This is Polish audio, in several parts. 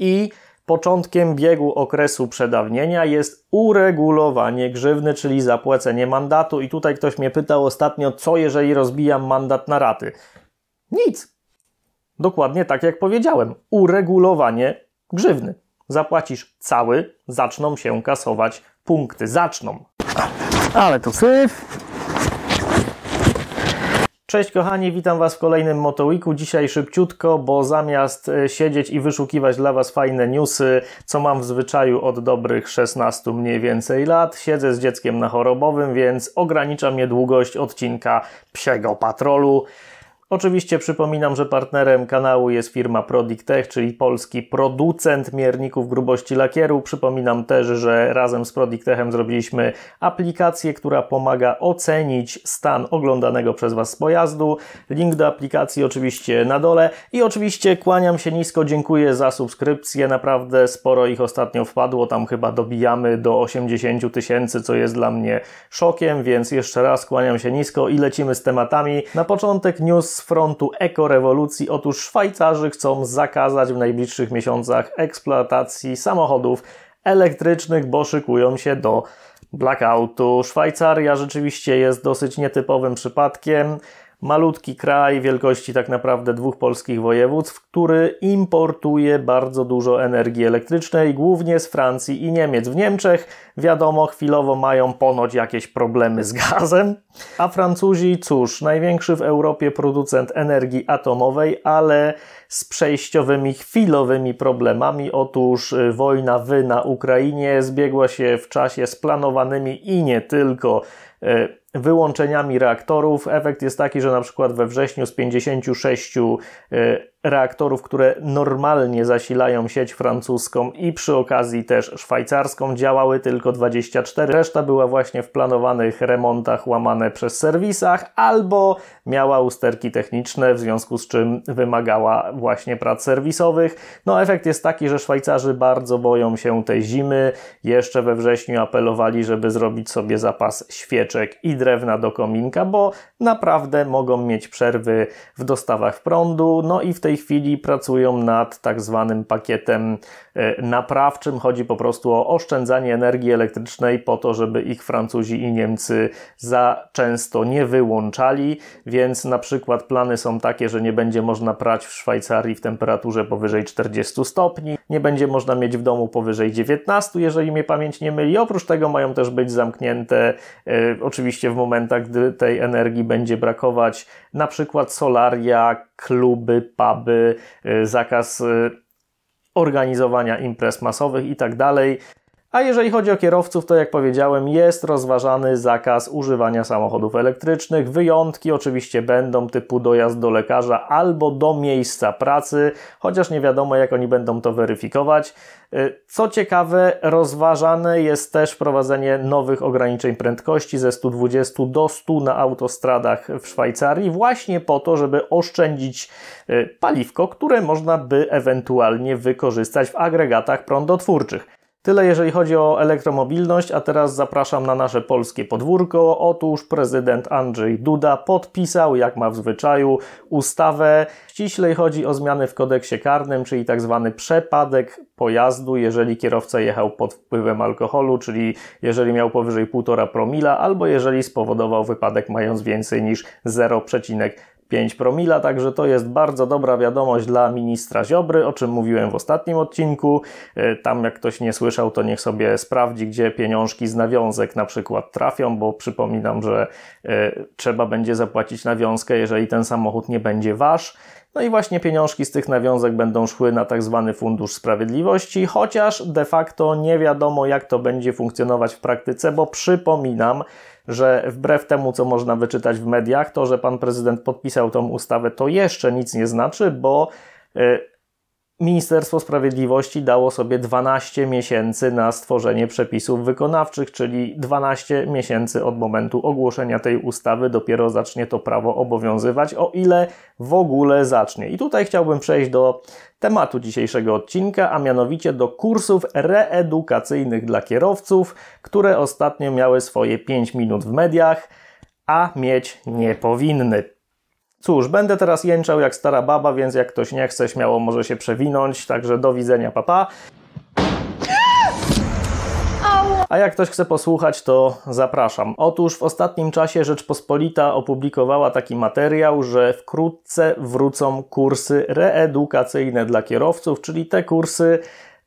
i początkiem biegu okresu przedawnienia jest uregulowanie grzywny, czyli zapłacenie mandatu. I tutaj ktoś mnie pytał ostatnio, co jeżeli rozbijam mandat na raty? Nic. Dokładnie tak jak powiedziałem, uregulowanie grzywny. Zapłacisz cały, zaczną się kasować punkty. Zaczną. Ale to syf. Cześć kochani, witam Was w kolejnym Motowiku. Dzisiaj szybciutko, bo zamiast e, siedzieć i wyszukiwać dla Was fajne newsy, co mam w zwyczaju od dobrych 16 mniej więcej lat, siedzę z dzieckiem na chorobowym, więc ograniczam długość odcinka psiego patrolu. Oczywiście przypominam, że partnerem kanału jest firma Prodictech, czyli polski producent mierników grubości lakieru. Przypominam też, że razem z Prodictechem zrobiliśmy aplikację, która pomaga ocenić stan oglądanego przez Was pojazdu. Link do aplikacji oczywiście na dole i oczywiście kłaniam się nisko, dziękuję za subskrypcję, naprawdę sporo ich ostatnio wpadło, tam chyba dobijamy do 80 tysięcy, co jest dla mnie szokiem, więc jeszcze raz kłaniam się nisko i lecimy z tematami. Na początek news z frontu ekorewolucji. Otóż Szwajcarzy chcą zakazać w najbliższych miesiącach eksploatacji samochodów elektrycznych, bo szykują się do blackoutu. Szwajcaria rzeczywiście jest dosyć nietypowym przypadkiem malutki kraj wielkości tak naprawdę dwóch polskich województw, który importuje bardzo dużo energii elektrycznej, głównie z Francji i Niemiec. W Niemczech, wiadomo, chwilowo mają ponoć jakieś problemy z gazem, a Francuzi, cóż, największy w Europie producent energii atomowej, ale z przejściowymi, chwilowymi problemami. Otóż y, wojna wy na Ukrainie zbiegła się w czasie z planowanymi i nie tylko y, wyłączeniami reaktorów. Efekt jest taki, że na przykład we wrześniu z 56 reaktorów, które normalnie zasilają sieć francuską i przy okazji też szwajcarską, działały tylko 24. Reszta była właśnie w planowanych remontach łamane przez serwisach albo miała usterki techniczne, w związku z czym wymagała właśnie prac serwisowych. No efekt jest taki, że Szwajcarzy bardzo boją się tej zimy. Jeszcze we wrześniu apelowali, żeby zrobić sobie zapas świeczek i drewna do kominka, bo naprawdę mogą mieć przerwy w dostawach prądu, no i w tej tej chwili pracują nad tak zwanym pakietem e, naprawczym. Chodzi po prostu o oszczędzanie energii elektrycznej po to, żeby ich Francuzi i Niemcy za często nie wyłączali, więc na przykład plany są takie, że nie będzie można prać w Szwajcarii w temperaturze powyżej 40 stopni, nie będzie można mieć w domu powyżej 19, jeżeli mnie pamięć nie myli. Oprócz tego mają też być zamknięte e, oczywiście w momentach, gdy tej energii będzie brakować, na przykład solaria, kluby, puby, y, zakaz y, organizowania imprez masowych i tak dalej. A jeżeli chodzi o kierowców, to jak powiedziałem, jest rozważany zakaz używania samochodów elektrycznych. Wyjątki oczywiście będą typu dojazd do lekarza albo do miejsca pracy, chociaż nie wiadomo jak oni będą to weryfikować. Y, co ciekawe, rozważane jest też wprowadzenie nowych ograniczeń prędkości ze 120 do 100 na autostradach w Szwajcarii, właśnie po to, żeby oszczędzić y, paliwko, które można by ewentualnie wykorzystać w agregatach prądotwórczych. Tyle jeżeli chodzi o elektromobilność, a teraz zapraszam na nasze polskie podwórko. Otóż prezydent Andrzej Duda podpisał, jak ma w zwyczaju, ustawę. Ściślej chodzi o zmiany w kodeksie karnym, czyli tzw. Tak przepadek pojazdu, jeżeli kierowca jechał pod wpływem alkoholu, czyli jeżeli miał powyżej 1,5 promila, albo jeżeli spowodował wypadek mając więcej niż 0,5 5 promila, także to jest bardzo dobra wiadomość dla ministra Ziobry, o czym mówiłem w ostatnim odcinku. E, tam jak ktoś nie słyszał, to niech sobie sprawdzi, gdzie pieniążki z nawiązek na przykład trafią, bo przypominam, że e, trzeba będzie zapłacić nawiązkę, jeżeli ten samochód nie będzie wasz. No i właśnie pieniążki z tych nawiązek będą szły na tak zwany Fundusz Sprawiedliwości, chociaż de facto nie wiadomo, jak to będzie funkcjonować w praktyce, bo przypominam, że wbrew temu, co można wyczytać w mediach, to, że pan prezydent podpisał tą ustawę, to jeszcze nic nie znaczy, bo y, Ministerstwo Sprawiedliwości dało sobie 12 miesięcy na stworzenie przepisów wykonawczych, czyli 12 miesięcy od momentu ogłoszenia tej ustawy dopiero zacznie to prawo obowiązywać, o ile w ogóle zacznie. I tutaj chciałbym przejść do tematu dzisiejszego odcinka, a mianowicie do kursów reedukacyjnych dla kierowców, które ostatnio miały swoje 5 minut w mediach, a mieć nie powinny. Cóż, będę teraz jęczał jak stara baba, więc jak ktoś nie chce, śmiało może się przewinąć. Także do widzenia, papa. A jak ktoś chce posłuchać, to zapraszam. Otóż w ostatnim czasie Rzeczpospolita opublikowała taki materiał, że wkrótce wrócą kursy reedukacyjne dla kierowców, czyli te kursy,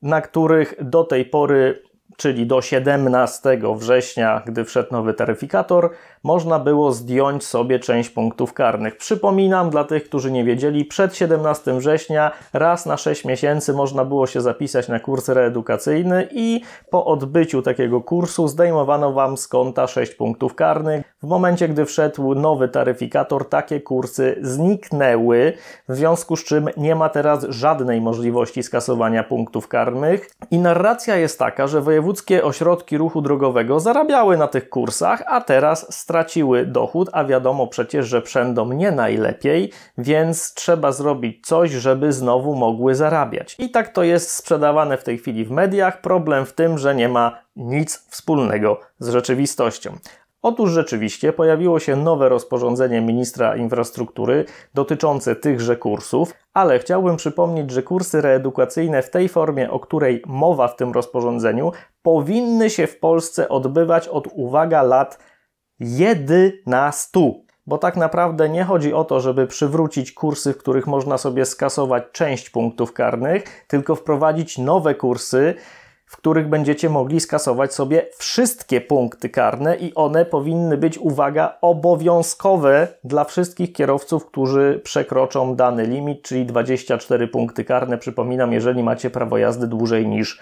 na których do tej pory czyli do 17 września, gdy wszedł nowy taryfikator, można było zdjąć sobie część punktów karnych. Przypominam dla tych, którzy nie wiedzieli, przed 17 września raz na 6 miesięcy można było się zapisać na kurs reedukacyjny i po odbyciu takiego kursu zdejmowano Wam z konta 6 punktów karnych. W momencie, gdy wszedł nowy taryfikator, takie kursy zniknęły, w związku z czym nie ma teraz żadnej możliwości skasowania punktów karnych i narracja jest taka, że województwo Wojewódzkie ośrodki ruchu drogowego zarabiały na tych kursach, a teraz straciły dochód, a wiadomo przecież, że przędą nie najlepiej, więc trzeba zrobić coś, żeby znowu mogły zarabiać. I tak to jest sprzedawane w tej chwili w mediach. Problem w tym, że nie ma nic wspólnego z rzeczywistością. Otóż rzeczywiście pojawiło się nowe rozporządzenie ministra infrastruktury dotyczące tychże kursów, ale chciałbym przypomnieć, że kursy reedukacyjne w tej formie, o której mowa w tym rozporządzeniu, powinny się w Polsce odbywać od uwaga lat 11 bo tak naprawdę nie chodzi o to, żeby przywrócić kursy, w których można sobie skasować część punktów karnych, tylko wprowadzić nowe kursy, w których będziecie mogli skasować sobie wszystkie punkty karne i one powinny być, uwaga, obowiązkowe dla wszystkich kierowców, którzy przekroczą dany limit, czyli 24 punkty karne. Przypominam, jeżeli macie prawo jazdy dłużej niż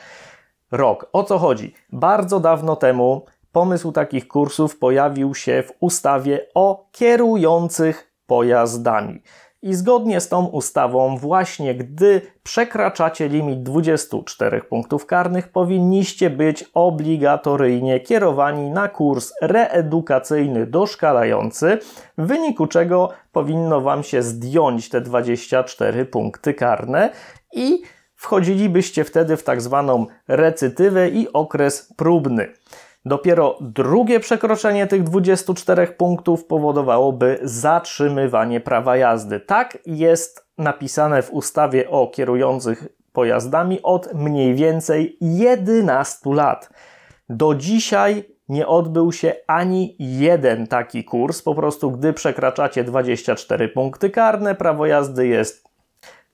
rok. O co chodzi? Bardzo dawno temu pomysł takich kursów pojawił się w ustawie o kierujących pojazdami. I zgodnie z tą ustawą, właśnie gdy przekraczacie limit 24 punktów karnych, powinniście być obligatoryjnie kierowani na kurs reedukacyjny doszkalający, w wyniku czego powinno Wam się zdjąć te 24 punkty karne i wchodzilibyście wtedy w tak zwaną recytywę i okres próbny. Dopiero drugie przekroczenie tych 24 punktów powodowałoby zatrzymywanie prawa jazdy. Tak jest napisane w ustawie o kierujących pojazdami od mniej więcej 11 lat. Do dzisiaj nie odbył się ani jeden taki kurs. Po prostu, gdy przekraczacie 24 punkty karne, prawo jazdy jest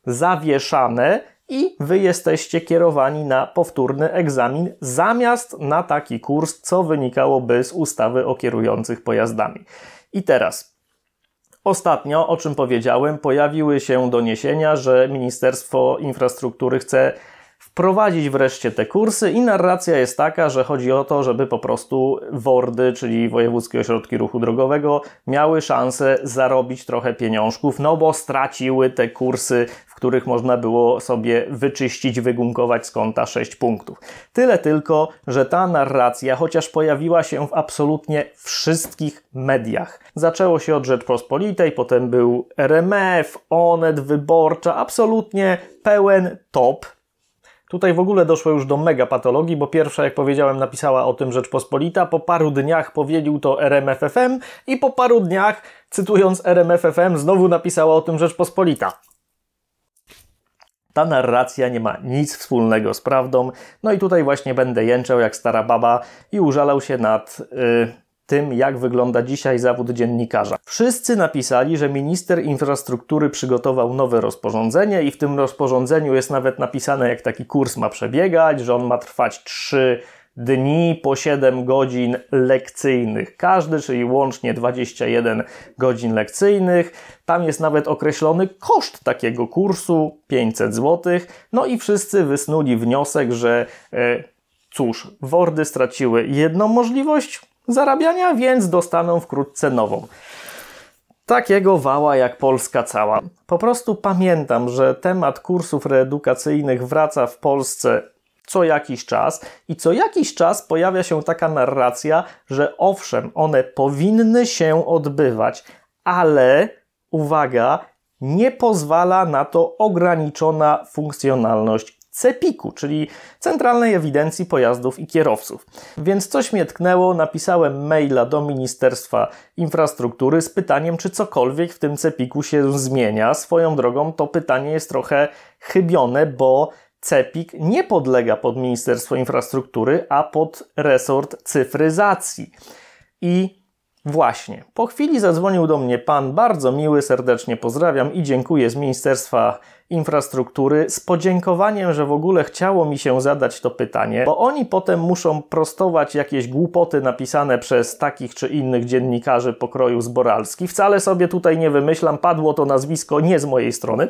zawieszane i wy jesteście kierowani na powtórny egzamin zamiast na taki kurs, co wynikałoby z ustawy o kierujących pojazdami. I teraz. Ostatnio, o czym powiedziałem, pojawiły się doniesienia, że Ministerstwo Infrastruktury chce wprowadzić wreszcie te kursy i narracja jest taka, że chodzi o to, żeby po prostu WORDy, czyli Wojewódzkie Ośrodki Ruchu Drogowego, miały szansę zarobić trochę pieniążków, no bo straciły te kursy których można było sobie wyczyścić, wygumkować z kąta 6 punktów. Tyle tylko, że ta narracja, chociaż pojawiła się w absolutnie wszystkich mediach. Zaczęło się od Rzeczpospolitej, potem był RMF, Onet, Wyborcza, absolutnie pełen top, Tutaj w ogóle doszło już do mega patologii, bo pierwsza, jak powiedziałem, napisała o tym Rzeczpospolita, po paru dniach powiedził to RMFFM i po paru dniach, cytując RMFFM, znowu napisała o tym Rzeczpospolita. Ta narracja nie ma nic wspólnego z prawdą. No i tutaj właśnie będę jęczał jak stara baba i użalał się nad... Y, tym, jak wygląda dzisiaj zawód dziennikarza. Wszyscy napisali, że minister infrastruktury przygotował nowe rozporządzenie i w tym rozporządzeniu jest nawet napisane, jak taki kurs ma przebiegać, że on ma trwać 3 dni po 7 godzin lekcyjnych każdy, czyli łącznie 21 godzin lekcyjnych. Tam jest nawet określony koszt takiego kursu 500 zł. No i wszyscy wysnuli wniosek, że e, cóż, wordy straciły jedną możliwość zarabiania, więc dostaną wkrótce nową takiego wała jak Polska cała. Po prostu pamiętam, że temat kursów reedukacyjnych wraca w Polsce co jakiś czas i co jakiś czas pojawia się taka narracja, że owszem, one powinny się odbywać, ale uwaga, nie pozwala na to ograniczona funkcjonalność cepiku, u czyli Centralnej Ewidencji Pojazdów i Kierowców. Więc coś mnie tknęło, napisałem maila do Ministerstwa Infrastruktury z pytaniem, czy cokolwiek w tym cepiku u się zmienia. Swoją drogą to pytanie jest trochę chybione, bo CEPiK nie podlega pod Ministerstwo Infrastruktury, a pod resort cyfryzacji. I właśnie, po chwili zadzwonił do mnie pan bardzo miły, serdecznie pozdrawiam i dziękuję z Ministerstwa Infrastruktury z podziękowaniem, że w ogóle chciało mi się zadać to pytanie, bo oni potem muszą prostować jakieś głupoty napisane przez takich czy innych dziennikarzy pokroju zboralski. Wcale sobie tutaj nie wymyślam, padło to nazwisko nie z mojej strony.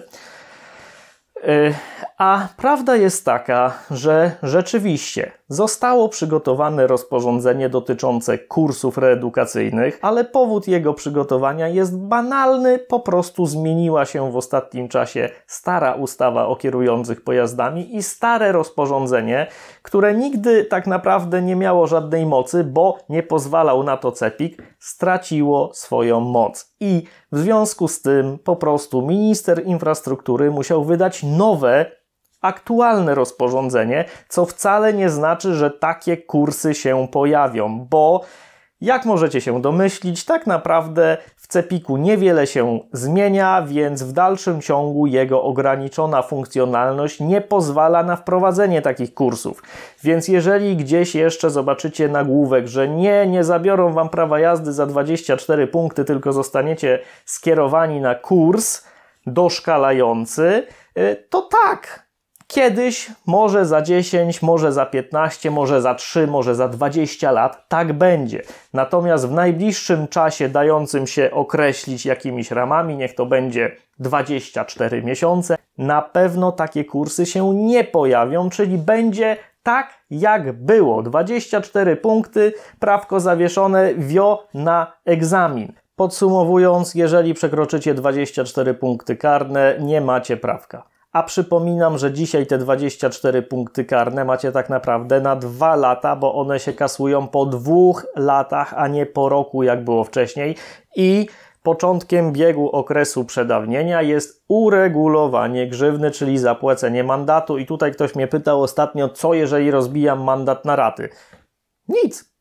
E, a prawda jest taka, że rzeczywiście zostało przygotowane rozporządzenie dotyczące kursów reedukacyjnych, ale powód jego przygotowania jest banalny, po prostu zmieniła się w ostatnim czasie stara ustawa o kierujących pojazdami i stare rozporządzenie, które nigdy tak naprawdę nie miało żadnej mocy, bo nie pozwalał na to CEPIK, straciło swoją moc. I w związku z tym po prostu minister infrastruktury musiał wydać nowe, aktualne rozporządzenie, co wcale nie znaczy, że takie kursy się pojawią, bo jak możecie się domyślić, tak naprawdę w Cepiku niewiele się zmienia, więc w dalszym ciągu jego ograniczona funkcjonalność nie pozwala na wprowadzenie takich kursów. Więc jeżeli gdzieś jeszcze zobaczycie nagłówek, że nie, nie zabiorą wam prawa jazdy za 24 punkty, tylko zostaniecie skierowani na kurs doszkalający, Y, to tak, kiedyś, może za 10, może za 15, może za 3, może za 20 lat, tak będzie. Natomiast w najbliższym czasie dającym się określić jakimiś ramami, niech to będzie 24 miesiące, na pewno takie kursy się nie pojawią, czyli będzie tak jak było. 24 punkty, prawko zawieszone, wio na egzamin. Podsumowując, jeżeli przekroczycie 24 punkty karne, nie macie prawka. A przypominam, że dzisiaj te 24 punkty karne macie tak naprawdę na 2 lata, bo one się kasują po dwóch latach, a nie po roku, jak było wcześniej. I początkiem biegu okresu przedawnienia jest uregulowanie grzywny, czyli zapłacenie mandatu. I tutaj ktoś mnie pytał ostatnio, co jeżeli rozbijam mandat na raty? Nic.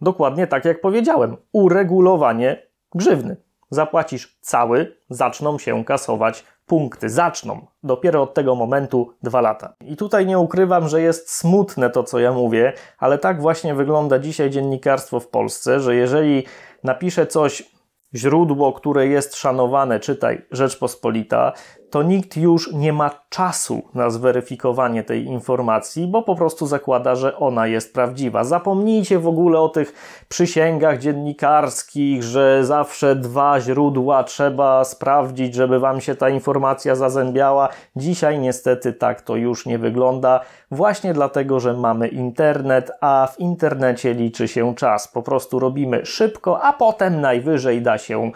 Dokładnie tak jak powiedziałem, uregulowanie grzywny. Zapłacisz cały, zaczną się kasować punkty. Zaczną. Dopiero od tego momentu dwa lata. I tutaj nie ukrywam, że jest smutne to, co ja mówię, ale tak właśnie wygląda dzisiaj dziennikarstwo w Polsce, że jeżeli napiszę coś źródło, które jest szanowane, czytaj Rzeczpospolita, to nikt już nie ma czasu na zweryfikowanie tej informacji, bo po prostu zakłada, że ona jest prawdziwa. Zapomnijcie w ogóle o tych przysięgach dziennikarskich, że zawsze dwa źródła trzeba sprawdzić, żeby wam się ta informacja zazębiała. Dzisiaj niestety tak to już nie wygląda, właśnie dlatego, że mamy internet, a w internecie liczy się czas. Po prostu robimy szybko, a potem najwyżej da się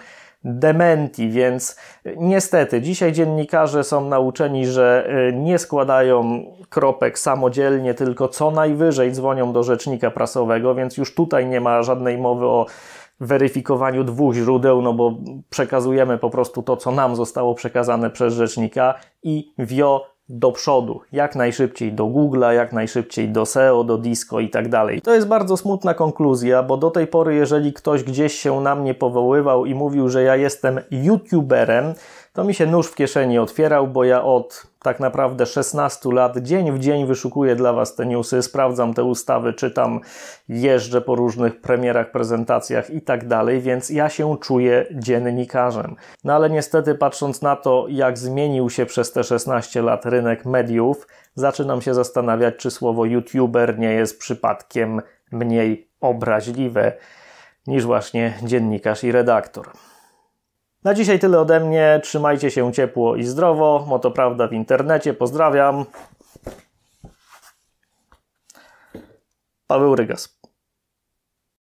dementi, więc niestety dzisiaj dziennikarze są nauczeni, że e, nie składają kropek samodzielnie, tylko co najwyżej dzwonią do rzecznika prasowego, więc już tutaj nie ma żadnej mowy o weryfikowaniu dwóch źródeł, no bo przekazujemy po prostu to, co nam zostało przekazane przez rzecznika i wio do przodu, jak najszybciej do Google'a, jak najszybciej do SEO, do Disco i tak dalej. To jest bardzo smutna konkluzja, bo do tej pory, jeżeli ktoś gdzieś się na mnie powoływał i mówił, że ja jestem YouTuberem, to mi się nóż w kieszeni otwierał, bo ja od tak naprawdę 16 lat dzień w dzień wyszukuję dla Was te newsy, sprawdzam te ustawy, czytam, jeżdżę po różnych premierach, prezentacjach i tak dalej, więc ja się czuję dziennikarzem. No ale niestety patrząc na to, jak zmienił się przez te 16 lat rynek mediów, zaczynam się zastanawiać, czy słowo youtuber nie jest przypadkiem mniej obraźliwe niż właśnie dziennikarz i redaktor. Na dzisiaj tyle ode mnie. Trzymajcie się ciepło i zdrowo. Motoprawda w internecie. Pozdrawiam. Paweł Rygas.